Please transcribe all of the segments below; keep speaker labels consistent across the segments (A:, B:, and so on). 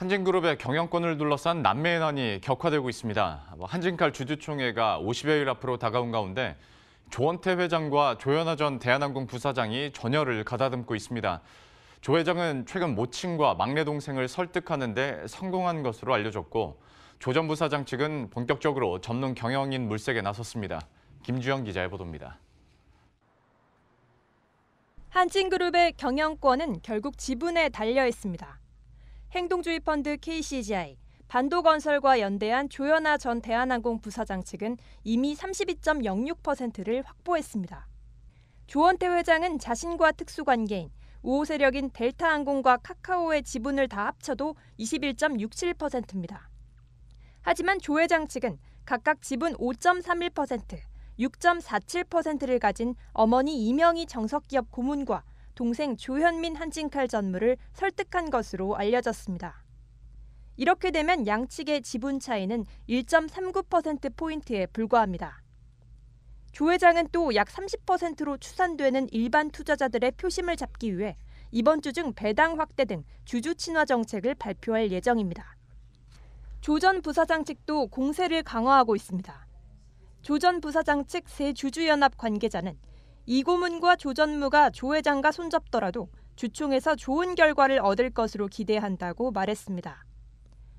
A: 한진그룹의 경영권을 둘러싼 남매 의 난이 격화되고 있습니다. 뭐 한진칼 주주총회가 50여일 앞으로 다가온 가운데 조원태 회장과 조현아 전 대한항공 부사장이 전열을 가다듬고 있습니다. 조 회장은 최근 모친과 막내 동생을 설득하는 데 성공한 것으로 알려졌고 조 전 부사장 측은 본격적으로 전문 경영인 물색에 나섰습니다. 김주영 기자의 보도입니다.
B: 한진그룹의 경영권은 결국 지분에 달려 있습니다. 행동주의 펀드 KCGI, 반도건설과 연대한 조현아 전 대한항공 부사장 측은 이미 32.06%를 확보했습니다. 조원태 회장은 자신과 특수관계인 우호 세력인 델타항공과 카카오의 지분을 다 합쳐도 21.67%입니다. 하지만 조 회장 측은 각각 지분 5.31%, 6.47%를 가진 어머니 이명희 정석기업 고문과 동생 조현민 한진칼 전무를 설득한 것으로 알려졌습니다. 이렇게 되면 양측의 지분 차이는 1.39%포인트에 불과합니다. 조 회장은 또 약 30%로 추산되는 일반 투자자들의 표심을 잡기 위해 이번 주 중 배당 확대 등 주주 친화 정책을 발표할 예정입니다. 조 전 부사장 측도 공세를 강화하고 있습니다. 조 전 부사장 측 세 주주연합 관계자는 이고문과 조전무가 조 회장과 손잡더라도 주총에서 좋은 결과를 얻을 것으로 기대한다고 말했습니다.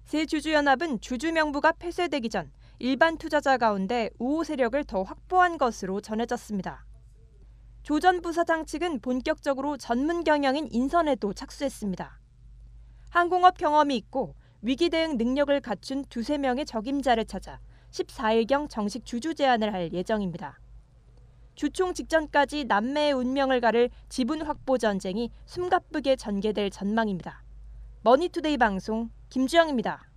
B: 새 주주연합은 주주 명부가 폐쇄되기 전 일반 투자자 가운데 우호 세력을 더 확보한 것으로 전해졌습니다. 조전 부사장 측은 본격적으로 전문 경영인 인선에도 착수했습니다. 항공업 경험이 있고 위기 대응 능력을 갖춘 두세 명의 적임자를 찾아 14일경 정식 주주 제안을 할 예정입니다. 주총 직전까지 남매의 운명을 가를 지분 확보 전쟁이 숨가쁘게 전개될 전망입니다. 머니투데이 방송 김주영입니다.